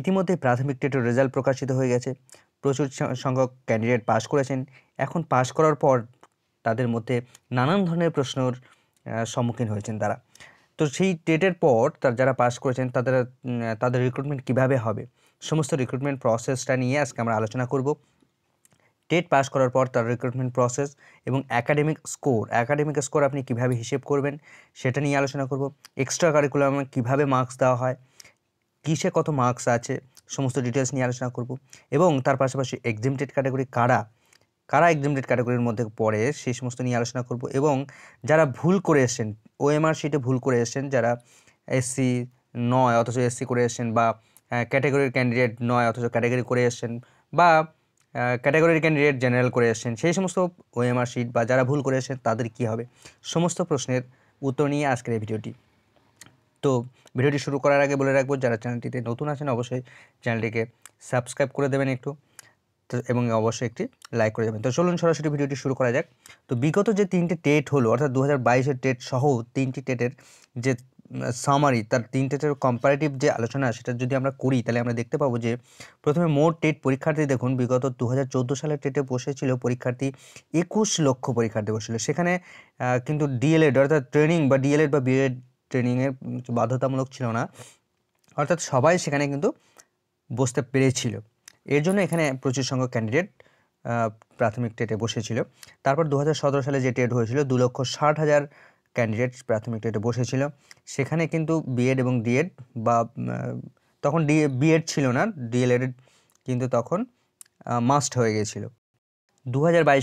ইতিমধ্যে প্রাথমিক টেটের রেজাল্ট প্রকাশিত হয়ে গেছে প্রচুর সংখ্যক ক্যান্ডিডেট পাস করেছেন এখন পাস করার পর তাদের মধ্যে নানান ধরনের প্রশ্নর সম্মুখীন হয়েছেন তারা তো সেই টেটের পর তার যারা পাস করেছেন তাদের তাদের রিক্রুটমেন্ট কিভাবে হবে সমস্ত রিক্রুটমেন্ট প্রসেসটা নিয়ে আজকে আমরা আলোচনা করব টেট পাস করার পর তার রিক্রুটমেন্ট প্রসেস এবং অ্যাকাডেমিক স্কোর অ্যাকাডেমিক স্কোর আপনি কিভাবে হিসেব করবেন সেটা নিয়ে আলোচনা করব এক্সট্রা কারিকুলামে কিভাবে মার্কস দেওয়া হয় কিসে কত মার্কস আছে সমস্ত ডিটেলস নিয়ে আলোচনা করব এবং তার পাশাপাশি এক্সিমটেড ক্যাটাগরি কারা কারা এক্সিমটেড ক্যাটাগরির মধ্যে পড়ে সেই সমস্ত নিয়ে আলোচনা করব এবং যারা ভুল করে এসেছেন ওএমআর শিটে ভুল করে এসেছেন যারা এসসি নয় অথচ এসসি করে এসেছেন বা ক্যাটাগরির ক্যান্ডিডেট নয় অথচ ক্যাটাগরি করে এসেছেন বা ক্যাটাগরির ক্যান্ডিডেট জেনারেল করে এসেছেন সেই সমস্ত ওএমআর শিট বা যারা ভুল করে এসেছেন তাদের কি হবে সমস্ত প্রশ্নের উত্তর নিয়ে আজকের এই ভিডিওটি তো ভিডিওটি শুরু করার আগে বলে রাখবো যারা চ্যানেলটিতে নতুন আছেন অবশ্যই চ্যানেলটিকে সাবস্ক্রাইব করে দেবেন একটু তো এবং অবশ্যই একটি লাইক করে দেবেন তো চলুন সরাসরি ভিডিওটি শুরু করা যাক তো বিগত যে তিনটে টেট হলো অর্থাৎ দু হাজার টেট সহ তিনটি টেটের যে সামারি তার তিনটে টেটের কম্পারেটিভ যে আলোচনা সেটা যদি আমরা করি তাহলে আমরা দেখতে পাবো যে প্রথমে মোট টেট পরীক্ষার্থী দেখুন বিগত দু সালের টেটে বসেছিল পরীক্ষার্থী একুশ লক্ষ পরীক্ষার্থী বসেছিল সেখানে কিন্তু ডিএলএড অর্থাৎ ট্রেনিং বা ডিএলএড বা বিএড ট্রেনিংয়ের বাধ্যতামূলক ছিল না অর্থাৎ সবাই সেখানে কিন্তু বসতে পেরেছিল এর জন্য এখানে প্রচুর সংখ্যক ক্যান্ডিডেট প্রাথমিক টেটে বসেছিল তারপর দু সালে যে টেট হয়েছিল দু লক্ষ ষাট হাজার ক্যান্ডিডেট প্রাথমিক টেটে বসেছিল সেখানে কিন্তু বিএড এবং ডিএড বা তখন ডি বিএড ছিল না ডিএলএড কিন্তু তখন মাস্ট হয়ে গিয়েছিল দু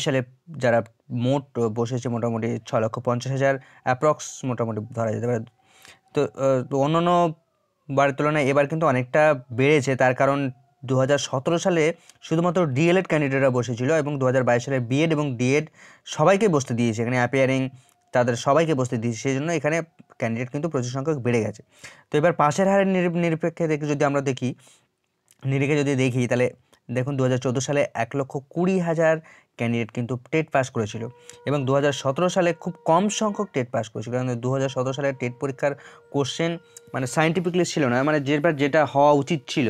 সালে যারা মোট বসেছে মোটামুটি ছ লক্ষ পঞ্চাশ হাজার অ্যাপ্রক্স মোটামুটি ধরা যেতে পারে তো অন্য অন্য বারের তুলনায় এবার কিন্তু অনেকটা বেড়েছে তার কারণ দু সালে শুধুমাত্র ডিএলএড ক্যান্ডিডেটরা বসেছিল এবং দু সালে বিএড এবং ডিএড সবাইকে বসতে দিয়েছে এখানে অ্যাপিয়ারিং তাদের সবাইকে বসতে দিয়েছে সেই জন্য এখানে ক্যান্ডিডেট কিন্তু প্রচুর সংখ্যক বেড়ে গেছে তো এবার পাশের হারের নিরপেক্ষে যদি আমরা দেখি নিরিখে যদি দেখি তাহলে দেখুন দু সালে এক লক্ষ কুড়ি হাজার ক্যান্ডিডেট কিন্তু টেট পাস করেছিল এবং দু সালে খুব কম সংখ্যক টেট পাস করেছিল কারণ দু সালে টেট পরীক্ষার কোশ্চেন মানে সায়েন্টিফিকলি ছিল না মানে যেবার যেটা হওয়া উচিত ছিল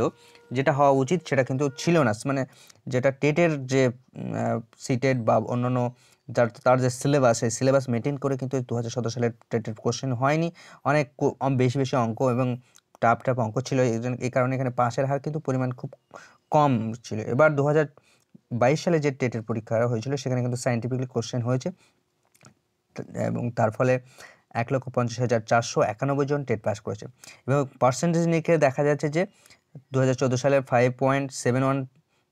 যেটা হওয়া উচিত সেটা কিন্তু ছিল না মানে যেটা টেটের যে সিটেড বা অন্যান্য যার তার যে সিলেবাস সেই সিলেবাস মেনটেন করে কিন্তু দু হাজার সতেরো সালের টেটের কোশ্চেন হয়নি অনেক বেশি বেশি অঙ্ক এবং টাপ টাপ অঙ্ক ছিল এই কারণে এখানে পাশের হার কিন্তু পরিমাণ খুব কম ছিল এবার দু হাজার সালে যে টেটের পরীক্ষা হয়েছিল সেখানে কিন্তু সায়েন্টিফিকলি কোশ্চেন হয়েছে এবং তার ফলে এক লক্ষ পঞ্চাশ হাজার চারশো একানব্বই জন টেট পাস করেছে এবং পার্সেন্টেজ নিয়ে দেখা যাচ্ছে যে দু সালে five point seven one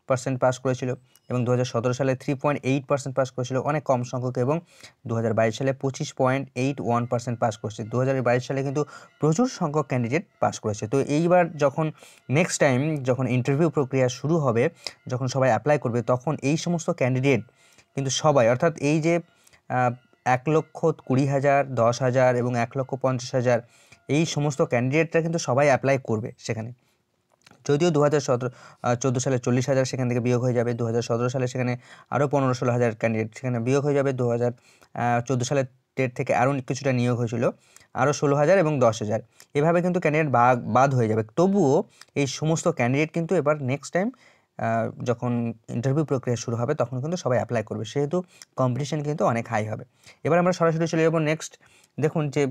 percent pass করেছিল এবং দু সালে three point eight percent pass করেছিল অনেক কম সংখ্যক এবং দু সালে পঁচিশ point eight one percent pass করেছে দু সালে কিন্তু প্রচুর সংখ্যক ক্যান্ডিডেট পাস করেছে তো এইবার যখন নেক্সট টাইম যখন ইন্টারভিউ প্রক্রিয়া শুরু হবে যখন সবাই অ্যাপ্লাই করবে তখন এই সমস্ত ক্যান্ডিডেট কিন্তু সবাই অর্থাৎ এই যে এক লক্ষ কুড়ি হাজার দশ হাজার এবং এক লক্ষ পঞ্চাশ হাজার এই সমস্ত ক্যান্ডিডেটরা কিন্তু সবাই অ্যাপ্লাই করবে সেখানে যদিও দু হাজার সতেরো সালে চল্লিশ হাজার সেখান থেকে বিয়োগ হয়ে যাবে দু সালে সেখানে আরও পনেরো ষোলো হাজার ক্যান্ডিডেট সেখানে বিয়োগ হয়ে যাবে দু হাজার সালের ডেট থেকে আরও কিছুটা নিয়োগ হয়েছিল আরও ষোলো হাজার এবং দশ হাজার এভাবে কিন্তু ক্যান্ডিডেট বাদ হয়ে যাবে তবুও এই সমস্ত ক্যান্ডিডেট কিন্তু এবার নেক্সট টাইম যখন ইন্টারভিউ প্রক্রিয়া শুরু হবে তখন কিন্তু সবাই অ্যাপ্লাই করবে সেহেতু কম্পিটিশান কিন্তু অনেক হাই হবে এবার আমরা সরাসরি চলে যাবো নেক্সট দেখুন যে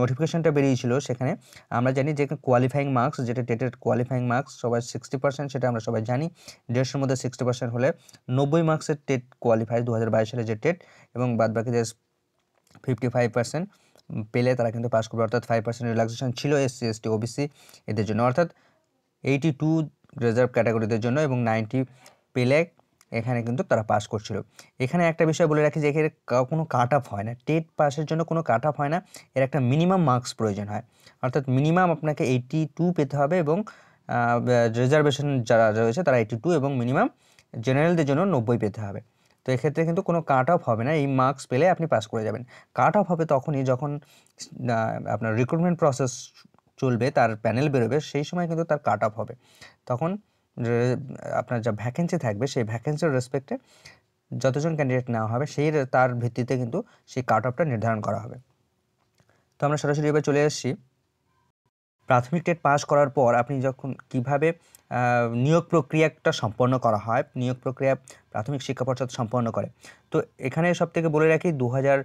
নোটিফিকেশানটা বেরিয়েছিল সেখানে আমরা জানি যে কোয়ালিফাইং মার্কস যেটা টেটের কোয়ালিফাইং মার্কস সবাই সিক্সটি পার্সেন্ট সেটা আমরা সবাই জানি দেড়শোর মধ্যে সিক্সটি পার্সেন্ট হলে নব্বই মার্কসের টেট কোয়ালিফাই দু হাজার বাইশ সালে যে টেট এবং বাদবাকি যে ফিফটি ফাইভ পার্সেন্ট পেলে তারা কিন্তু পাস করবে অর্থাৎ ফাইভ পার্সেন্ট রিল্যাক্সেশন ছিল এসসি এসটি ওবিসি এদের জন্য অর্থাৎ এইটি টু রিজার্ভ ক্যাটাগরিদের জন্য এবং নাইনটি পেলে এখানে কিন্তু তারা পাস করছিল এখানে একটা বিষয় বলে রাখি যে এখানে কোনো কাট অফ হয় না টেট পাসের জন্য কোনো কাট অফ হয় না এর একটা মিনিমাম মার্কস প্রয়োজন হয় অর্থাৎ মিনিমাম আপনাকে এইটি টু পেতে হবে এবং রিজার্ভেশন যারা রয়েছে তারা এইটি টু এবং মিনিমাম জেনারেলদের জন্য নব্বই পেতে হবে তো এক্ষেত্রে কিন্তু কোনো কাট অফ হবে না এই মার্কস পেলে আপনি পাস করে যাবেন কাট অফ হবে তখনই যখন আপনার রিক্রুটমেন্ট প্রসেস চলবে তার প্যানেল বেরোবে সেই সময় কিন্তু তার কাট অফ হবে তখন আপনার যা ভ্যাকেন্সি থাকবে সেই ভ্যাকেন্সির রেসপেক্টে যতজন ক্যান্ডিডেট নেওয়া হবে সেই তার ভিত্তিতে কিন্তু সেই কাট অফটা নির্ধারণ করা হবে তো আমরা সরাসরি এবার চলে এসেছি প্রাথমিক টেট পাস করার পর আপনি যখন কিভাবে নিয়োগ প্রক্রিয়াটা সম্পন্ন করা হয় নিয়োগ প্রক্রিয়া প্রাথমিক শিক্ষা পর্ষদ সম্পন্ন করে তো এখানে সব থেকে বলে রাখি দু হাজার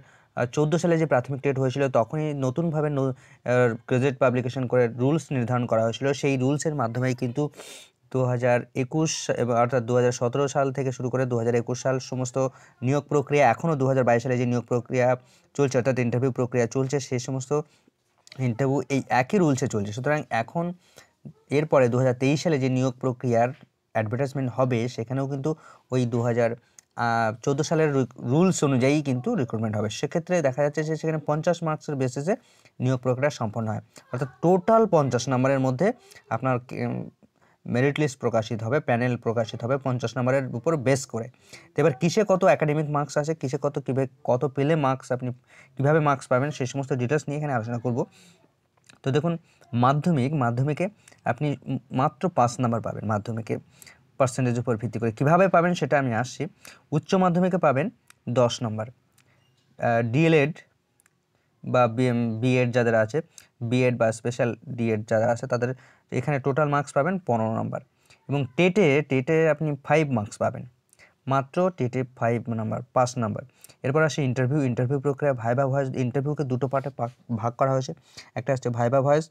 চোদ্দো সালে যে প্রাথমিক টেট হয়েছিল তখনই নতুনভাবে গেজেট পাবলিকেশন করে রুলস নির্ধারণ করা হয়েছিল সেই রুলসের মাধ্যমেই কিন্তু দু হাজার একুশ অর্থাৎ দু হাজার সাল থেকে শুরু করে দু হাজার সাল সমস্ত নিয়োগ প্রক্রিয়া এখনও দু সালে যে নিয়োগ প্রক্রিয়া চলছে অর্থাৎ ইন্টারভিউ প্রক্রিয়া চলছে সেই সমস্ত ইন্টারভিউ এই একই রুলসে চলছে সুতরাং এখন এরপরে দু সালে যে নিয়োগ প্রক্রিয়ার অ্যাডভার্টাইজমেন্ট হবে সেখানেও কিন্তু ওই দু চোদ্দো সালের রুলস অনুযায়ী কিন্তু রিক্রুটমেন্ট হবে সেক্ষেত্রে দেখা যাচ্ছে যে সেখানে পঞ্চাশ মার্কসের বেসিসে নিয়োগ প্রক্রিয়া সম্পন্ন হয় অর্থাৎ টোটাল পঞ্চাশ নম্বরের মধ্যে আপনার মেরিট লিস্ট প্রকাশিত হবে প্যানেল প্রকাশিত হবে পঞ্চাশ নম্বরের উপর বেস করে তো এবার কিসে কত একাডেমিক মার্কস আছে কিসে কত কীভাবে কত পেলে মার্কস আপনি কীভাবে মার্কস পাবেন সেই সমস্ত ডিটেলস নিয়ে এখানে আলোচনা করব তো দেখুন মাধ্যমিক মাধ্যমিকে আপনি মাত্র পাঁচ নাম্বার পাবেন মাধ্যমিকে পার্সেন্টেজের উপর ভিত্তি করে কীভাবে পাবেন সেটা আমি আসছি উচ্চ মাধ্যমিকে পাবেন দশ নম্বর ডিএলএড বা বিএড যাদের আছে বিএড বা স্পেশাল ডিএড যারা আছে তাদের এখানে টোটাল মার্কস পাবেন পনেরো নম্বর এবং টেটে টেটে আপনি ফাইভ মার্কস পাবেন মাত্র টেটে ফাইভ নাম্বার পাঁচ নাম্বার এরপর আসে ইন্টারভিউ ইন্টারভিউ প্রক্রিয়া ভাইবা ভয়েস ইন্টারভিউকে দুটো পার্টে ভাগ করা হয়েছে একটা হচ্ছে ভাইবা ভয়েস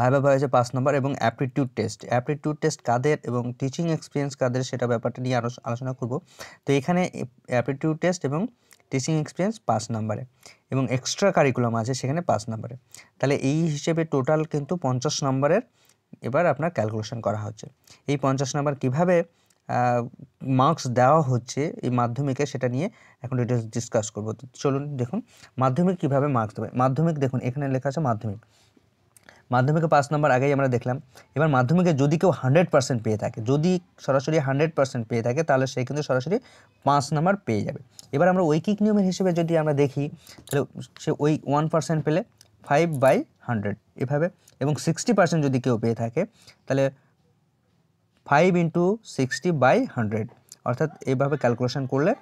ভাইবা ভয়েসে পাঁচ নম্বর এবং অ্যাপটিটিউড টেস্ট অ্যাপটিটিউড টেস্ট কাদের এবং টিচিং এক্সপিরিয়েন্স কাদের সেটা ব্যাপারটা নিয়ে আলোচনা করব তো এখানে অ্যাপটিটিউড টেস্ট এবং টিচিং এক্সপিরিয়েন্স পাঁচ নম্বরে এবং এক্সট্রা কারিকুলাম আছে সেখানে পাঁচ নম্বরে তাহলে এই হিসেবে টোটাল কিন্তু পঞ্চাশ নম্বরের এবার আপনার ক্যালকুলেশন করা হচ্ছে এই পঞ্চাশ নম্বর কিভাবে মার্কস দেওয়া হচ্ছে এই মাধ্যমিকে সেটা নিয়ে এখন ডিটেলস ডিসকাস করবো চলুন দেখুন মাধ্যমিক কিভাবে মার্কস দেবে মাধ্যমিক দেখুন এখানে লেখা আছে মাধ্যমিক মাধ্যমিকে পাস নাম্বার আগেই আমরা দেখলাম এবার মাধ্যমিকে যদি কেউ হান্ড্রেড পার্সেন্ট পেয়ে থাকে যদি সরাসরি হান্ড্রেড পার্সেন্ট পেয়ে থাকে তাহলে সে কিন্তু সরাসরি পাঁচ নাম্বার পেয়ে যাবে এবার আমরা ঐকিক নিয়মের হিসেবে যদি আমরা দেখি তাহলে সে ওই ওয়ান পার্সেন্ট পেলে ফাইভ বাই হান্ড্রেড এভাবে এবং সিক্সটি পার্সেন্ট যদি কেউ পেয়ে থাকে তাহলে five into sixty by hundred অর্থাৎ এভাবে ক্যালকুলেশন করলে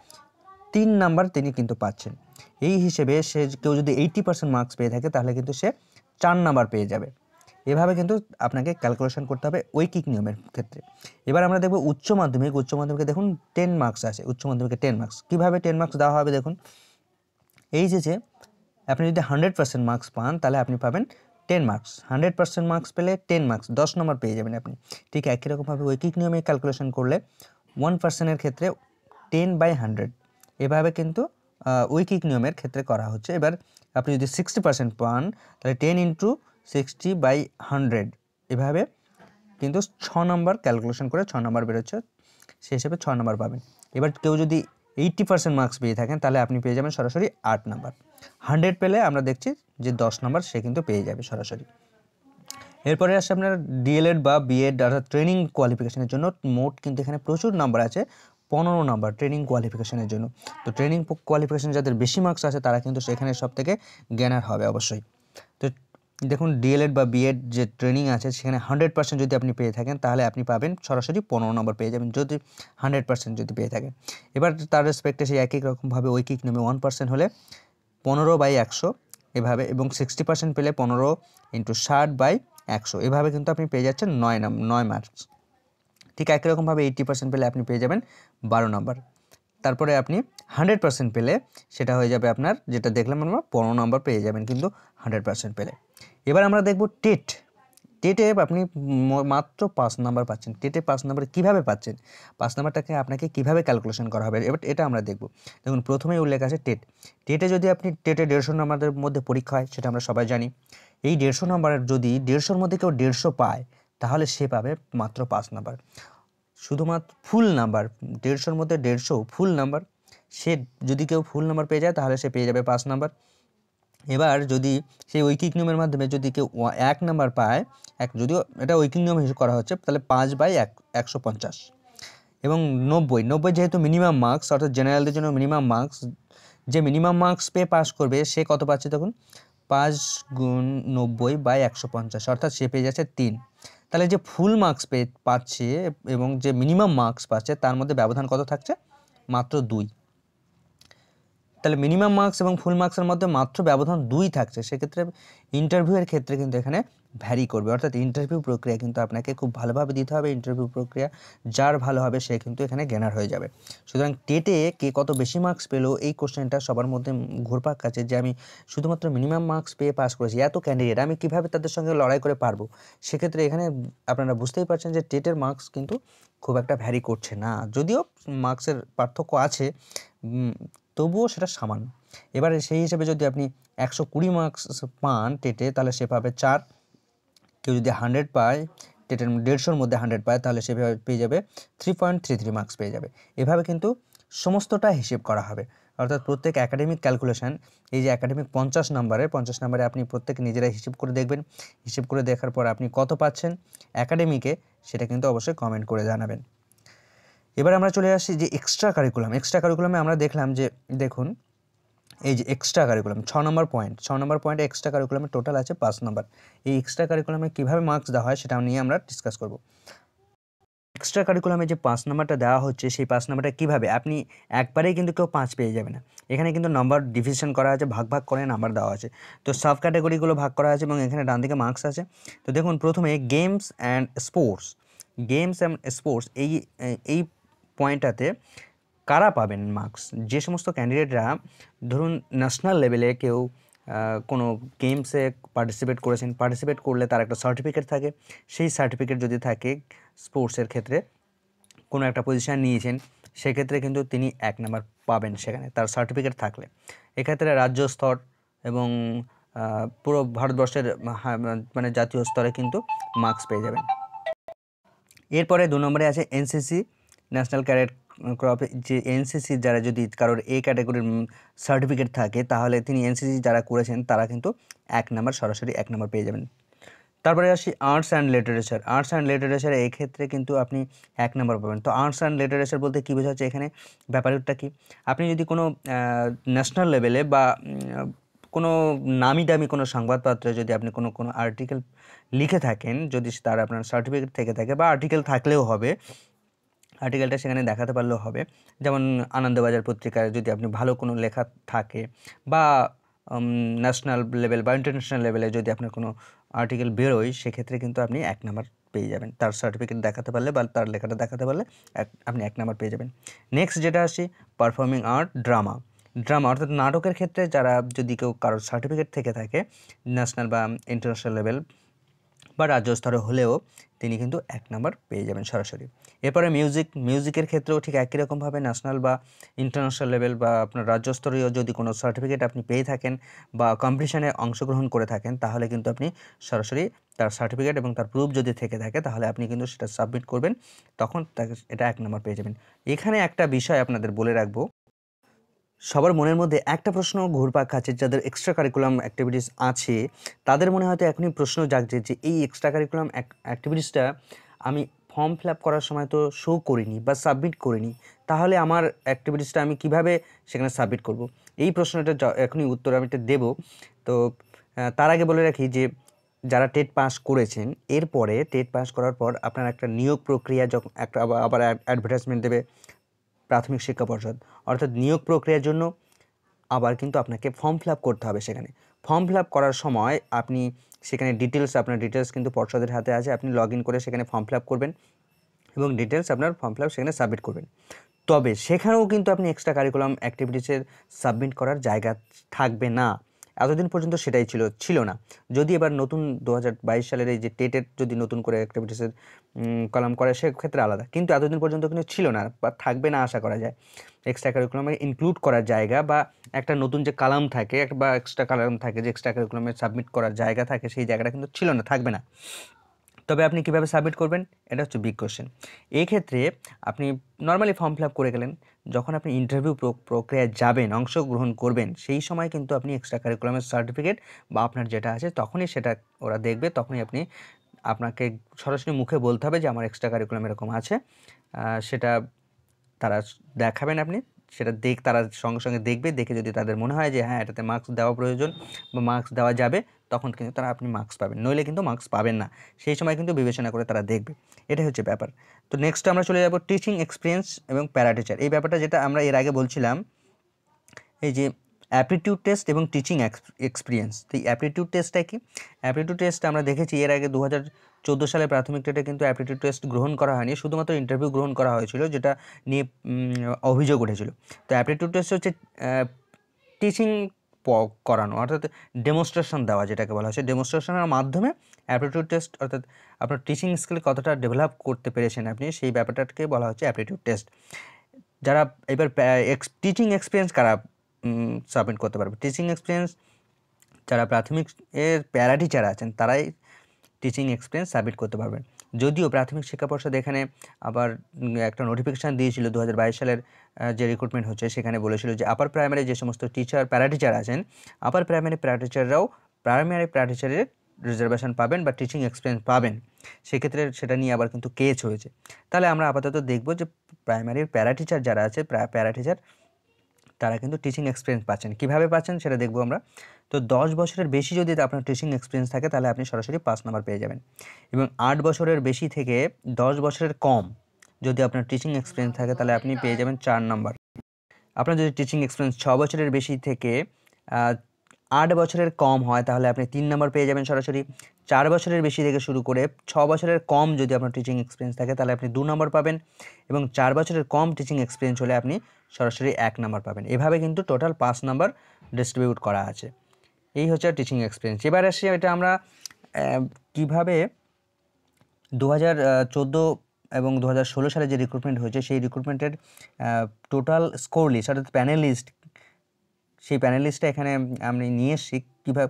তিন নাম্বার তিনি কিন্তু পাচ্ছেন এই হিসেবে সে কেউ যদি এইটি পার্সেন্ট মার্কস পেয়ে থাকে তাহলে কিন্তু সে চার নাম্বার পেয়ে যাবে এভাবে কিন্তু আপনাকে ক্যালকুলেশন করতে হবে ঐকিক নিয়মের ক্ষেত্রে এবার আমরা দেখব উচ্চ মাধ্যমিক উচ্চ মাধ্যমিকে দেখুন টেন মার্কস আছে উচ্চ মাধ্যমিকে টেন মার্কস কীভাবে টেন মার্কস দেওয়া হবে দেখুন এই যে যে আপনি যদি হান্ড্রেড পার্সেন্ট মার্কস পান তাহলে আপনি পাবেন ten marks hundred percent marks পেলে টেন মার্কস দশ নম্বর পেয়ে যাবেন আপনি ঠিক একই রকমভাবে ঐকিক নিয়মে ক্যালকুলেশন করলে ওয়ান পার্সেন্টের ক্ষেত্রে টেন বাই হান্ড্রেড এভাবে কিন্তু উইকিক নিয়মের ক্ষেত্রে করা হচ্ছে এবার আপনি যদি সিক্সটি পার্সেন্ট পান তাহলে ten into sixty by hundred এভাবে কিন্তু ছ নম্বর ক্যালকুলেশন করে ছ নম্বর বেরোচ্ছে সেই হিসেবে ছ নম্বর পাবেন এবার কেউ যদি এইটটি পার্সেন্ট মার্কস পেয়ে থাকেন তাহলে আপনি পেয়ে যাবেন সরাসরি আট নাম্বার হান্ড্রেড পেলে আমরা দেখছি যে দশ নম্বর সে কিন্তু পেয়ে যাবে সরাসরি এরপরে আসছে আপনার ডিএলএড বা বিএড অর্থাৎ ট্রেনিং কোয়ালিফিকেশনের জন্য মোট কিন্তু এখানে প্রচুর নাম্বার আছে পনেরো নাম্বার ট্রেনিং কোয়ালিফিকেশনের জন্য তো ট্রেনিং কোয়ালিফিকেশন যাদের বেশি মার্কস আছে তারা কিন্তু সেখানে সব থেকে জ্ঞানার হবে অবশ্যই তো দেখুন ডিএলএড বা বিএড যে ট্রেনিং আছে সেখানে হান্ড্রেড পার্সেন্ট যদি আপনি পেয়ে থাকেন তাহলে আপনি পাবেন সরাসরি পনেরো নম্বর পেয়ে যাবেন যদি হান্ড্রেড পার্সেন্ট যদি পেয়ে থাকেন এবার তার রেসপেক্টে সেই এক এক রকমভাবে ঐকিক নেমে ওয়ান পার্সেন্ট হলে পনেরো বাই একশো এভাবে এবং সিক্সটি পার্সেন্ট পেলে পনেরো ইন্টু ষাট বাই একশো এভাবে কিন্তু আপনি পেয়ে যাচ্ছেন নয় নাম নয় মার্কস ঠিক একই রকমভাবে এইট্টি পার্সেন্ট পেলে আপনি পেয়ে যাবেন বারো নম্বর তারপরে আপনি হান্ড্রেড পার্সেন্ট পেলে সেটা হয়ে যাবে আপনার যেটা দেখলাম আমরা পনেরো নম্বর পেয়ে যাবেন কিন্তু হান্ড্রেড পার্সেন্ট পেলে এবার আমরা দেখব টেট টেটে আপনি মাত্র পাঁচ নম্বর পাচ্ছেন টেটে পাঁচ নম্বর কিভাবে পাচ্ছেন পাঁচ নাম্বারটাকে আপনাকে কিভাবে ক্যালকুলেশন করা হবে এবার এটা আমরা দেখব দেখুন প্রথমেই উল্লেখ আছে টেট টেটে যদি আপনি টেটে দেড়শো নম্বরের মধ্যে পরীক্ষা হয় সেটা আমরা সবাই জানি এই দেড়শো নম্বরের যদি দেড়শোর মধ্যে কেউ দেড়শো পায় তাহলে সে পাবে মাত্র পাঁচ নাম্বার শুধুমাত্র ফুল নাম্বার দেড়শোর মধ্যে দেড়শো ফুল নাম্বার সে যদি কেউ ফুল নাম্বার পেয়ে যায় তাহলে সে পেয়ে যাবে পাঁচ নাম্বার এবার যদি সেই ঐকিক নিয়মের মাধ্যমে যদি কেউ এক নাম্বার পায় এক যদিও এটা ঐকিক নিয়ম হিসেবে করা হচ্ছে তাহলে পাঁচ বাই এক একশো পঞ্চাশ এবং নব্বই নব্বই যেহেতু মিনিমাম মার্কস অর্থাৎ জেনারেলদের জন্য মিনিমাম মার্কস যে মিনিমাম মার্কস পেয়ে পাস করবে সে কত পাচ্ছে তখন পাঁচ গুণ নব্বই বাই একশো পঞ্চাশ অর্থাৎ সে পেয়ে যাচ্ছে তিন তাহলে যে ফুল মার্কস পে পাচ্ছে এবং যে মিনিমাম মার্কস পাচ্ছে তার মধ্যে ব্যবধান কত থাকছে মাত্র দুই তাহলে মিনিমাম মার্কস এবং ফুল মার্কসের মধ্যে মাত্র ব্যবধান দুই থাকছে সেক্ষেত্রে ইন্টারভিউয়ের ক্ষেত্রে কিন্তু এখানে ভ্যারি করবে অর্থাৎ ইন্টারভিউ প্রক্রিয়া কিন্তু আপনাকে খুব ভালোভাবে দিতে হবে ইন্টারভিউ প্রক্রিয়া যার ভালো হবে সে কিন্তু এখানে গ্যানার হয়ে যাবে সুতরাং টেটে কে কত বেশি মার্কস পেলো এই কোশ্চেনটা সবার মধ্যে ঘুরপাক কাছে যে আমি শুধুমাত্র মিনিমাম মার্কস পেয়ে পাস করেছি এত ক্যান্ডিডেট আমি কিভাবে তাদের সঙ্গে লড়াই করে পারবো সেক্ষেত্রে এখানে আপনারা বুঝতেই পারছেন যে টেটের মার্কস কিন্তু খুব একটা ভ্যারি করছে না যদিও মার্কসের পার্থক্য আছে তবুও সেটা সামান্য এবারে সেই হিসেবে যদি আপনি একশো কুড়ি মার্কস পান টেটে তাহলে সে পাবে চার কেউ যদি হান্ড্রেড পায় টেটের দেড়শোর মধ্যে হান্ড্রেড পায় তাহলে সেভাবে পেয়ে যাবে three point three three marks পেয়ে যাবে এভাবে কিন্তু সমস্তটা হিসেব করা হবে অর্থাৎ প্রত্যেক একাডেমিক ক্যালকুলেশান এই যে একাডেমিক পঞ্চাশ নাম্বারে পঞ্চাশ নাম্বারে আপনি প্রত্যেক নিজেরাই হিসেব করে দেখবেন হিসেব করে দেখার পর আপনি কত পাচ্ছেন একাডেমিকে সেটা কিন্তু অবশ্যই কমেন্ট করে জানাবেন এবার আমরা চলে আসি যে এক্সট্রা কারিকুলাম এক্সট্রা কারিকুলামে আমরা দেখলাম যে দেখুন এই যে এক্সট্রা কারিকুলাম ছ নম্বর পয়েন্ট ছ নম্বর পয়েন্ট এক্সট্রা কারিকুলামে টোটাল আছে পাঁচ নম্বর এই এক্সট্রা কারিকুলামে কীভাবে মার্কস দেওয়া হয় সেটা নিয়ে আমরা ডিসকাস করব এক্সট্রা কারিকুলামে যে পাঁচ নম্বরটা দেওয়া হচ্ছে সেই পাঁচ নাম্বারটা কীভাবে আপনি একবারেই কিন্তু কেউ পাঁচ পেয়ে যাবে না এখানে কিন্তু নাম্বার ডিভিশন করা আছে ভাগ ভাগ করে নাম্বার দেওয়া আছে তো সাব ক্যাটাগরিগুলো ভাগ করা আছে এবং এখানে ডান দিকে মার্কস আছে তো দেখুন প্রথমে games and sports games and sports এই এই পয়েন্টটাতে কারা পাবেন মার্কস যে সমস্ত ক্যান্ডিডেটরা ধরুন ন্যাশনাল লেভেলে কেউ কোনো গেমসে পার্টিসিপেট করেছেন পার্টিসিপেট করলে তার একটা সার্টিফিকেট থাকে সেই সার্টিফিকেট যদি থাকে স্পোর্টসের ক্ষেত্রে কোনো একটা পজিশান নিয়েছেন সেক্ষেত্রে কিন্তু তিনি এক নাম্বার পাবেন সেখানে তার সার্টিফিকেট থাকলে এক্ষেত্রে রাজ্য স্তর এবং পুরো ভারতবর্ষের মানে জাতীয় স্তরে কিন্তু মার্কস পেয়ে যাবেন এরপরে দু নম্বরে আছে এনসিসি ন্যাশনাল ক্যাডেট ক্রপ যে এনসিসি যারা যদি কারোর এ ক্যাটাগরির সার্টিফিকেট থাকে তাহলে তিনি এনসিসি যারা করেছেন তারা কিন্তু এক নাম্বার সরাসরি এক নাম্বার পেয়ে যাবেন তারপরে আসি arts and literature arts and literature এই ক্ষেত্রে কিন্তু আপনি এক নম্বর পাবেন তো আর্টস অ্যান্ড লিটারেচার বলতে কী বোঝাচ্ছে এখানে ব্যাপারটা কি আপনি যদি কোনো ন্যাশনাল লেভেলে বা কোনো নামি দামি কোনো সংবাদপত্রে যদি আপনি কোনো কোনো আর্টিকেল লিখে থাকেন যদি তার আপনার সার্টিফিকেট থেকে থাকে বা আর্টিকেল থাকলেও হবে আর্টিকেলটা সেখানে দেখাতে পারলেও হবে যেমন আনন্দবাজার পত্রিকায় যদি আপনি ভালো কোনো লেখা থাকে বা ন্যাশনাল লেভেল বা ইন্টারন্যাশনাল লেভেলে যদি আপনার কোনো আর্টিকেল বেরোয় সেক্ষেত্রে কিন্তু আপনি এক নাম্বার পেয়ে যাবেন তার সার্টিফিকেট দেখাতে পারলে বা তার লেখাটা দেখাতে পারলে এক আপনি এক নাম্বার পেয়ে যাবেন নেক্সট যেটা আসি পারফর্মিং আর্ট ড্রামা ড্রামা অর্থাৎ নাটকের ক্ষেত্রে যারা যদি কেউ কারোর সার্টিফিকেট থেকে থাকে ন্যাশনাল বা ইন্টারন্যাশনাল লেভেল বা রাজ্য স্তরে হলেও তিনি কিন্তু এক নাম্বার পেয়ে যাবেন সরাসরি এরপরে মিউজিক মিউজিকের ক্ষেত্রেও ঠিক একই রকমভাবে ন্যাশনাল বা ইন্টারন্যাশনাল লেভেল বা আপনার রাজ্য স্তরীয় যদি কোনো সার্টিফিকেট আপনি পেয়ে থাকেন বা কম্পিটিশানে অংশগ্রহণ করে থাকেন তাহলে কিন্তু আপনি সরাসরি তার সার্টিফিকেট এবং তার প্রুফ যদি থেকে থাকে তাহলে আপনি কিন্তু সেটা সাবমিট করবেন তখন তাকে এটা এক নম্বর পেয়ে যাবেন এখানে একটা বিষয় আপনাদের বলে রাখবো সবার মনের মধ্যে একটা প্রশ্ন ঘুরপাক খাচ্ছে যাদের এক্সট্রা কারিকুলাম অ্যাক্টিভিটিস আছে তাদের মনে হয়তো এখনই প্রশ্ন জাগছে যে এই এক্সট্রা কারিকুলাম অ্যাক্টিভিটিসটা আমি ফর্ম ফিল আপ করার সময় তো শো করিনি বা সাবমিট করিনি তাহলে আমার অ্যাক্টিভিটিসটা আমি কিভাবে সেখানে সাবমিট করব। এই প্রশ্নটা এখনই উত্তর আমি এটা দেবো তো তার আগে বলে রাখি যে যারা টেট পাস করেছেন এরপরে টেট পাস করার পর আপনার একটা নিয়োগ প্রক্রিয়া যখন একটা আবার অ্যাডভার্টাইজমেন্ট দেবে প্রাথমিক শিক্ষা পর্ষদ অর্থাৎ নিয়োগ প্রক্রিয়ার জন্য আবার কিন্তু আপনাকে ফর্ম ফিল করতে হবে সেখানে ফর্ম ফিল করার সময় আপনি সেখানে ডিটেলস আপনার ডিটেলস কিন্তু পর্ষদের হাতে আছে আপনি লগ করে সেখানে ফর্ম ফিল করবেন এবং ডিটেলস আপনার ফর্ম ফিল সেখানে সাবমিট করবেন তবে সেখানেও কিন্তু আপনি এক্সট্রা কারিকুলাম অ্যাক্টিভিটিসের সাবমিট করার জায়গা থাকবে না এতদিন পর্যন্ত সেটাই ছিল ছিল না যদি এবার নতুন দু সালের এই যে টেটের যদি নতুন করে অ্যাক্টিভিটিসের কলাম করে সেক্ষেত্রে আলাদা কিন্তু এতদিন পর্যন্ত কিন্তু ছিল না বা থাকবে না আশা করা যায় এক্সট্রা কারিকুলামে ইনক্লুড করার জায়গা বা একটা নতুন যে কালাম থাকে বা এক্সট্রা কালাম থাকে যে এক্সট্রা কারিকুলামে সাবমিট করার জায়গা থাকে সেই জায়গাটা কিন্তু ছিল না থাকবে না তবে আপনি কিভাবে সাবমিট করবেন এটা হচ্ছে বিগ কোশ্চেন এক্ষেত্রে আপনি নর্মালি ফর্ম ফিল করে গেলেন যখন আপনি ইন্টারভিউ প্রক্রিয়ায় যাবেন অংশগ্রহণ করবেন সেই সময় কিন্তু আপনি এক্সট্রা কারিকুলামের সার্টিফিকেট বা আপনার যেটা আছে তখনই সেটা ওরা দেখবে তখনই আপনি আপনাকে সরাসরি মুখে বলতে হবে যে আমার এক্সট্রা কারিকুলাম এরকম আছে সেটা তারা দেখাবেন আপনি সেটা দেখ তারা সঙ্গে সঙ্গে দেখবে দেখে যদি তাদের মনে হয় যে হ্যাঁ এটাতে মার্কস দেওয়া প্রয়োজন বা মার্কস দেওয়া যাবে তখন কিন্তু তারা আপনি মার্কস পাবেন নইলে কিন্তু মার্কস পাবেন না সেই সময় কিন্তু বিবেচনা করে তারা দেখবে এটাই হচ্ছে ব্যাপার তো নেক্সট আমরা চলে যাব টিচিং এক্সপিরিয়েন্স এবং প্যারাটিচার এই ব্যাপারটা যেটা আমরা এর আগে বলছিলাম এই যে অ্যাপটিটিউড টেস্ট এবং টিচিং এক্সপিরিয়েন্স তো এই অ্যাপ্রিটিউড টেস্টটা কি অ্যাপটিটিউড টেস্ট আমরা দেখেছি এর আগে দু চোদ্দো সালে প্রাথমিক টেটে কিন্তু অ্যাপটিটিউড টেস্ট গ্রহণ করা হয়নি শুধুমাত্র ইন্টারভিউ গ্রহণ করা হয়েছিল যেটা নিয়ে অভিযোগ উঠেছিল তো অ্যাপটিটিউড টেস্ট হচ্ছে টিচিং করানো অর্থাৎ ডেমনস্ট্রেশন দেওয়া যেটাকে বলা হয়েছে ডেমনস্ট্রেশনের মাধ্যমে অ্যাপটিটিউড টেস্ট অর্থাৎ আপনার টিচিং স্কিল কতটা ডেভেলপ করতে পেরেছেন আপনি সেই ব্যাপারটাকে বলা হচ্ছে অ্যাপটিটিউড টেস্ট যারা এবার টিচিং এক্সপিরিয়েন্স কারা সাবমিট করতে পারবে টিচিং এক্সপিরিয়েন্স যারা প্রাথমিক এর প্যারা টিচার আছেন তারাই টিচিং এক্সপিরিয়েন্স সাবমিট করতে পারবেন যদিও প্রাথমিক শিক্ষা পর্ষদ এখানে আবার একটা নোটিফিকেশান দিয়েছিল দু সালের যে রিক্রুটমেন্ট হচ্ছে সেখানে বলেছিল যে আপার প্রাইমারি যে সমস্ত টিচার প্যারাটিচার আছেন আপার প্রাইমারি প্যারাটিচাররাও প্রাইমারি প্যারাটিচারের রিজার্ভেশন পাবেন বা টিচিং এক্সপিরিয়েন্স পাবেন সেক্ষেত্রে সেটা নিয়ে আবার কিন্তু কেচ হয়েছে তাহলে আমরা আপাতত দেখব যে প্রাইমারির প্যারাটিচার যারা আছে প্যারাটিচার তারা কিন্তু টিচিং এক্সপিরিয়েন্স পাচ্ছেন কিভাবে পাচ্ছেন সেটা দেখবো আমরা তো দশ বছরের বেশি যদি আপনার টিচিং এক্সপিরিয়েন্স থাকে তাহলে আপনি সরাসরি পাঁচ নাম্বার পেয়ে যাবেন এবং আট বছরের বেশি থেকে দশ বছরের কম যদি আপনার টিচিং এক্সপিরিয়েন্স থাকে তাহলে আপনি পেয়ে যাবেন চার নাম্বার আপনার যদি টিচিং এক্সপিরিয়েন্স ছ বছরের বেশি থেকে আট বছরের কম হয় তাহলে আপনি তিন নম্বর পেয়ে যাবেন সরাসরি চার বছরের বেশি থেকে শুরু করে ছ বছরের কম যদি আপনার টিচিং এক্সপিরিয়েন্স থাকে তাহলে আপনি দু নম্বর পাবেন এবং চার বছরের কম টিচিং এক্সপিরিয়েন্স হলে আপনি সরাসরি এক নম্বর পাবেন এভাবে কিন্তু টোটাল পাঁচ নম্বর ডিস্ট্রিবিউট করা আছে এই হচ্ছে টিচিং এক্সপিরিয়েন্স এবার আসি এটা আমরা কিভাবে দু হাজার এবং দু সালে যে রিক্রুটমেন্ট হয়েছে সেই রিক্রুটমেন্টের টোটাল স্কোর লিস্ট অর্থাৎ প্যানেল লিস্ট সেই প্যানেলিস্টটা এখানে আমি নিয়ে এসেছি কীভাবে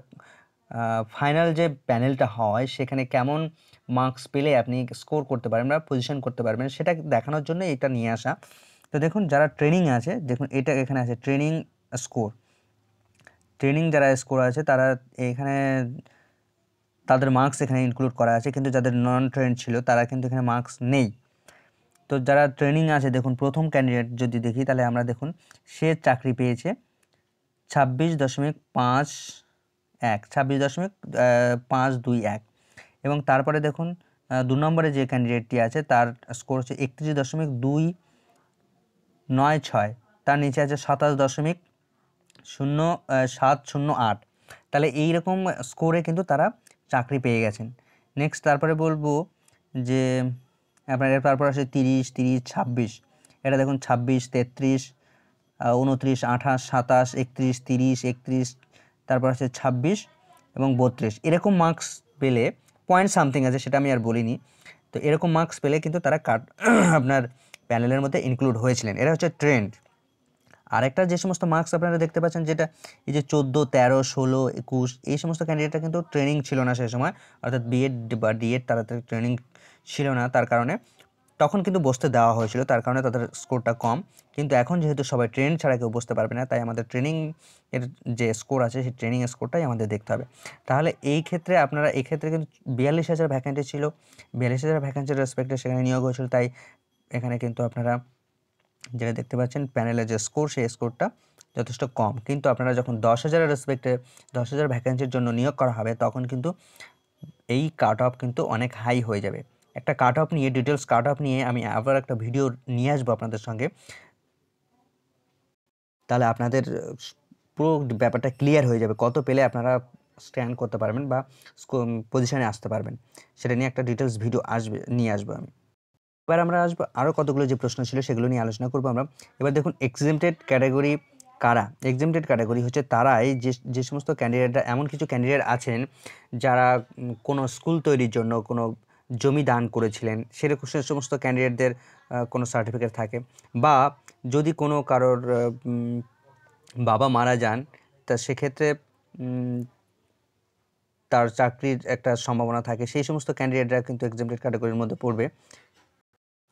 ফাইনাল যে প্যানেলটা হয় সেখানে কেমন মার্কস পেলে আপনি স্কোর করতে পারবেন বা পজিশন করতে পারবেন সেটা দেখানোর জন্য এটা নিয়ে আসা তো দেখুন যারা ট্রেনিং আছে দেখুন এটা এখানে আছে ট্রেনিং স্কোর ট্রেনিং যারা স্কোর আছে তারা এখানে তাদের মার্কস এখানে ইনক্লুড করা আছে কিন্তু যাদের নন ট্রেন ছিল তারা কিন্তু এখানে মার্কস নেই তো যারা ট্রেনিং আছে দেখুন প্রথম ক্যান্ডিডেট যদি দেখি তাহলে আমরা দেখুন সে চাকরি পেয়েছে ছাব্বিশ দশমিক পাঁচ এক ছাব্বিশ দশমিক পাঁচ দুই এক এবং তারপরে দেখুন দু নম্বরে যে ক্যান্ডিডেটটি আছে তার স্কোর হচ্ছে একত্রিশ দশমিক দুই নয় ছয় তার নিচে আছে সাতাশ দশমিক শূন্য সাত শূন্য আট তাহলে এই রকম স্কোরে কিন্তু তারা চাকরি পেয়ে গেছেন নেক্সট তারপরে বলবো যে আপনার তারপর আছে তিরিশ তিরিশ ছাব্বিশ এটা দেখুন ছাব্বিশ তেত্রিশ উনত্রিশ আঠাশ সাতাশ একত্রিশ তিরিশ একত্রিশ তারপর আছে ছাব্বিশ এবং বত্রিশ এরকম মার্কস পেলে পয়েন্ট সামথিং আছে সেটা আমি আর বলিনি তো এরকম মার্কস পেলে কিন্তু তারা কাট আপনার প্যানেলের মধ্যে ইনক্লুড হয়েছিলেন এটা হচ্ছে ট্রেন্ড আরেকটা যে সমস্ত মার্কস আপনারা দেখতে পাচ্ছেন যেটা এই যে চোদ্দো তেরো ষোলো একুশ এই সমস্ত ক্যান্ডিডেটটা কিন্তু ট্রেনিং ছিল না সেই সময় অর্থাৎ বিএড বা ডিএড তারা ট্রেনিং ছিল না তার কারণে তখন কিন্তু বসতে দেওয়া হয়েছিল তার কারণে তাদের স্কোরটা কম কিন্তু এখন যেহেতু সবাই ট্রেন ছাড়া কেউ বসতে পারবে না তাই আমাদের ট্রেনিং এর যে স্কোর আছে সেই ট্রেনিং স্কোরটাই আমাদের দেখতে হবে তাহলে এই ক্ষেত্রে আপনারা এক্ষেত্রে কিন্তু বিয়াল্লিশ হাজার ভ্যাকেন্সি ছিল বিয়াল্লিশ হাজার ভ্যাকেন্সির রেসপেক্টে সেখানে নিয়োগ হয়েছিল তাই এখানে কিন্তু আপনারা যেটা দেখতে পাচ্ছেন প্যানেলের যে স্কোর সেই স্কোরটা যথেষ্ট কম কিন্তু আপনারা যখন দশ হাজারের রেসপেক্টে দশ হাজার ভ্যাকেন্সির জন্য নিয়োগ করা হবে তখন কিন্তু এই কাট অফ কিন্তু অনেক হাই হয়ে যাবে একটা কাট অফ নিয়ে ডিটেলস কাট অফ নিয়ে আমি আবার একটা ভিডিও নিয়ে আসবো আপনাদের সঙ্গে তাহলে আপনাদের পুরো ব্যাপারটা ক্লিয়ার হয়ে যাবে কত পেলে আপনারা স্ট্যান্ড করতে পারবেন বা পজিশানে আসতে পারবেন সেটা নিয়ে একটা ডিটেলস ভিডিও আসবে নিয়ে আসবো আমি এবার আমরা আসবো আরও কতগুলো যে প্রশ্ন ছিল সেগুলো নিয়ে আলোচনা করবো আমরা এবার দেখুন এক্সিমটেড ক্যাটাগরি কারা এক্সিমটেড ক্যাটাগরি হচ্ছে তারাই যে যে সমস্ত ক্যান্ডিডেটরা এমন কিছু ক্যান্ডিডেট আছেন যারা কোনো স্কুল তৈরির জন্য কোনো জমি দান করেছিলেন সেরকম সে সমস্ত ক্যান্ডিডেটদের কোনো সার্টিফিকেট থাকে বা যদি কোনো কারোর বাবা মারা যান তা সেক্ষেত্রে তার চাকরির একটা সম্ভাবনা থাকে সেই সমস্ত ক্যান্ডিডেটরা কিন্তু এক্সামটেড ক্যাটাগরির মধ্যে পড়বে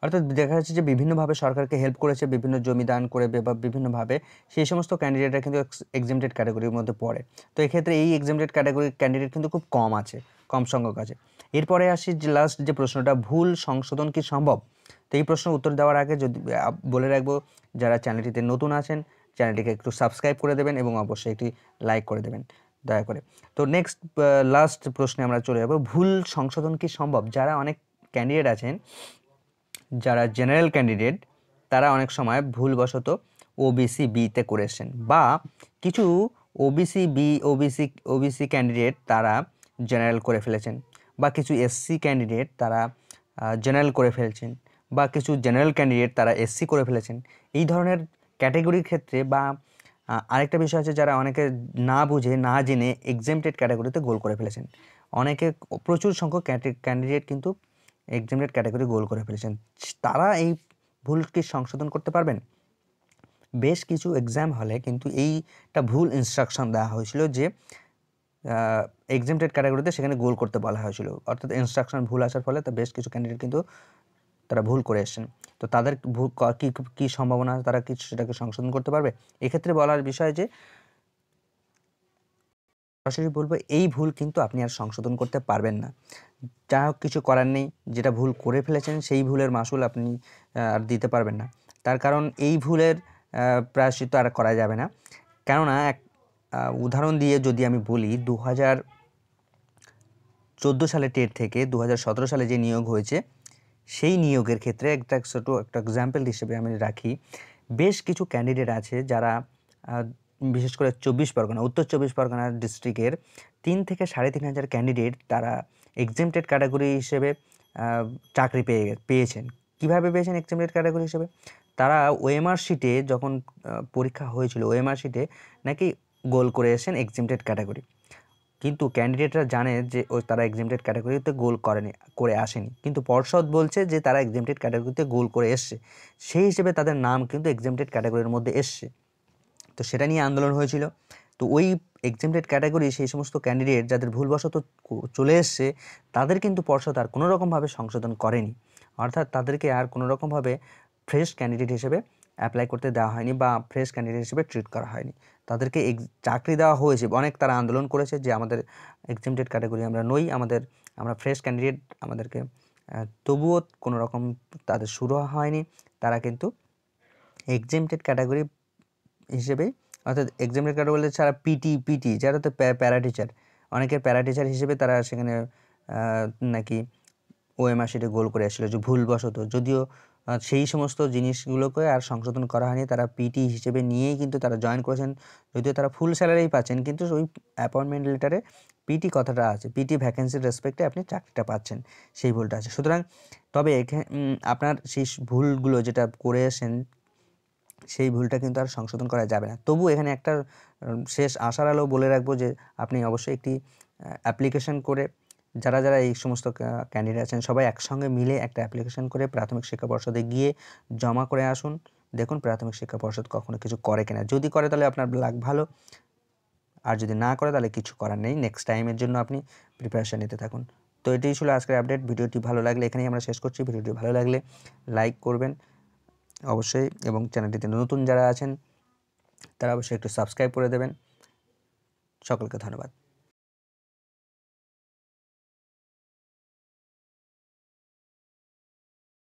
অর্থাৎ দেখা যাচ্ছে যে বিভিন্নভাবে সরকারকে হেল্প করেছে বিভিন্ন জমি দান করে বা বিভিন্নভাবে সেই সমস্ত ক্যান্ডিডেটরা কিন্তু এক্সামটেড ক্যাটাগরির মধ্যে পড়ে তো এক্ষেত্রে এই এক্সামটেড ক্যাটাগরির ক্যান্ডিডেট কিন্তু খুব কম আছে কম সংখ্যক আছে এরপরে আসি লাস্ট যে প্রশ্নটা ভুল সংশোধন কি সম্ভব তো এই প্রশ্ন উত্তর দেওয়ার আগে যদি বলে রাখবো যারা চ্যানেলটিতে নতুন আছেন চ্যানেলটিকে একটু সাবস্ক্রাইব করে দেবেন এবং অবশ্যই একটি লাইক করে দেবেন দয়া করে তো নেক্সট লাস্ট প্রশ্নে আমরা চলে যাবো ভুল সংশোধন কি সম্ভব যারা অনেক ক্যান্ডিডেট আছেন যারা জেনারেল ক্যান্ডিডেট তারা অনেক সময় ভুলবশত ওবিসি বিতে করে বা কিছু OBC B OBC OBC candidate তারা জেনারেল করে ফেলেছেন বা কিছু এসসি ক্যান্ডিডেট তারা জেনারেল করে ফেলছেন বা কিছু জেনারেল ক্যান্ডিডেট তারা এসসি করে ফেলেছেন এই ধরনের ক্যাটাগরির ক্ষেত্রে বা আরেকটা বিষয় আছে যারা অনেকে না বুঝে না জেনে এক্সামটেড ক্যাটাগরিতে গোল করে ফেলেছেন অনেকে প্রচুর সংখ্যক ক্যান্ডিডেট কিন্তু এক্সামটেড ক্যাটাগরি গোল করে ফেলেছেন তারা এই ভুলকে সংশোধন করতে পারবেন বেশ কিছু এক্সাম হলে কিন্তু এইটা ভুল ইনস্ট্রাকশন দেওয়া হয়েছিল যে এক্সিমটেড ক্যাটাগরিতে সেখানে গোল করতে বলা হয়েছিল অর্থাৎ ইনস্ট্রাকশন ভুল আসার ফলে তা বেশ কিছু ক্যান্ডিডেট কিন্তু তারা ভুল করে এসছেন তো তাদের ভুল কী কী সম্ভাবনা তারা কি সেটাকে সংশোধন করতে পারবে এক্ষেত্রে বলার বিষয় যে সরাসরি বলবো এই ভুল কিন্তু আপনি আর সংশোধন করতে পারবেন না যা হোক কিছু করার নেই যেটা ভুল করে ফেলেছেন সেই ভুলের মাসুল আপনি আর দিতে পারবেন না তার কারণ এই ভুলের প্রায়শ্চিত আর করা যাবে না কেননা এক উদাহরণ দিয়ে যদি আমি বলি দু হাজার চোদ্দো সালে টেট থেকে দু সালে যে নিয়োগ হয়েছে সেই নিয়োগের ক্ষেত্রে একটা ছোটো একটা এক্সাম্পল হিসেবে আমি রাখি বেশ কিছু ক্যান্ডিডেট আছে যারা বিশেষ করে চব্বিশ পরগনা উত্তর চব্বিশ পরগনা ডিস্ট্রিক্টের তিন থেকে সাড়ে তিন হাজার ক্যান্ডিডেট তারা এক্সেমটেড ক্যাটাগরি হিসেবে চাকরি পেয়ে পেয়েছেন কীভাবে পেয়েছেন এক্সেমটেড ক্যাটাগরি হিসেবে তারা ওএমআর শিটে যখন পরীক্ষা হয়েছিল ওএমআর শিটে নাকি গোল করে এসেন এক্সিমটেড ক্যাটাগরি কিন্তু ক্যান্ডিডেটরা জানে যে ওই তারা এক্সিমটেড ক্যাটাগরিতে গোল করেনি করে আসেনি কিন্তু পর্ষদ বলছে যে তারা এক্সিমটেড ক্যাটাগরিতে গোল করে এসছে সেই হিসেবে তাদের নাম কিন্তু এক্সিমটেড ক্যাটাগরির মধ্যে এসছে তো সেটা নিয়ে আন্দোলন হয়েছিল তো ওই এক্সিমটেড ক্যাটাগরি সেই সমস্ত ক্যান্ডিডেট যাদের ভুলবশত চলে এসছে তাদের কিন্তু পর্ষদ আর কোনোরকমভাবে সংশোধন করেনি অর্থাৎ তাদেরকে আর কোনোরকমভাবে ফ্রেশ ক্যান্ডিডেট হিসেবে অ্যাপ্লাই করতে দেওয়া হয়নি বা ফ্রেশ ক্যান্ডিডেট হিসেবে ট্রিট করা হয়নি তাদেরকে চাকরি দেওয়া হয়েছে অনেক তারা আন্দোলন করেছে যে আমাদের এক্সিমটেড ক্যাটাগরি আমরা নই আমাদের আমরা ফ্রেশ ক্যান্ডিডেট আমাদেরকে তবুও কোনো রকম তাদের শুরু হয়নি তারা কিন্তু এক্সিমটেড ক্যাটাগরি হিসেবে অর্থাৎ এক্সিমটেড ক্যাটাগরি ছাড়া পিটি পিটি যারা তো প্যারা টিচার অনেকের প্যারা টিচার হিসেবে তারা সেখানে নাকি ওএমআর সেটি গোল করে আসছিল যে ভুলবশত যদিও সেই সমস্ত জিনিসগুলোকে আর সংশোধন করা হয়নি তারা পিটি হিসেবে নিয়েই কিন্তু তারা জয়েন করেছেন যদিও তারা ফুল স্যালারি পাচ্ছেন কিন্তু ওই অ্যাপয়েন্টমেন্ট লেটারে পিটি কথাটা আছে পিটি ভ্যাকেন্সির রেসপেক্টে আপনি চাকরিটা পাচ্ছেন সেই ভুলটা আছে সুতরাং তবে এখানে আপনার সেই ভুলগুলো যেটা করে এসেন সেই ভুলটা কিন্তু আর সংশোধন করা যাবে না তবু এখানে একটা শেষ আশার আলো বলে রাখবো যে আপনি অবশ্যই একটি অ্যাপ্লিকেশন করে যারা যারা এই সমস্ত ক্যান্ডিডেট আছেন সবাই একসঙ্গে মিলে একটা অ্যাপ্লিকেশন করে প্রাথমিক শিক্ষা পর্ষদে গিয়ে জমা করে আসুন দেখুন প্রাথমিক শিক্ষা পর্ষদ কখনো কিছু করে কিনা যদি করে তাহলে আপনার লাগ ভালো আর যদি না করে তাহলে কিছু করার নেই নেক্সট টাইমের জন্য আপনি প্রিপারেশান নিতে থাকুন তো এটাই ছিল আজকের আপডেট ভিডিওটি ভালো লাগলে এখানেই আমরা শেষ করছি ভিডিওটি ভালো লাগলে লাইক করবেন অবশ্যই এবং চ্যানেলটিতে নতুন যারা আছেন তারা অবশ্যই একটু সাবস্ক্রাইব করে দেবেন সকলকে ধন্যবাদ